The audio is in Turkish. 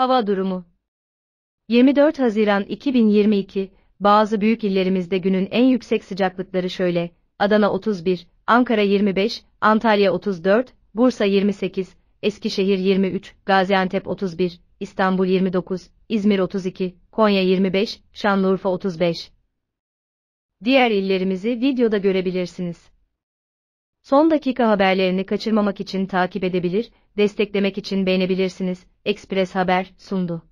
Hava durumu 24 Haziran 2022 Bazı büyük illerimizde günün en yüksek sıcaklıkları şöyle: Adana 31, Ankara 25, Antalya 34, Bursa 28, Eskişehir 23, Gaziantep 31, İstanbul 29, İzmir 32, Konya 25, Şanlıurfa 35. Diğer illerimizi videoda görebilirsiniz. Son dakika haberlerini kaçırmamak için takip edebilir, desteklemek için beğenebilirsiniz. Express Haber sundu.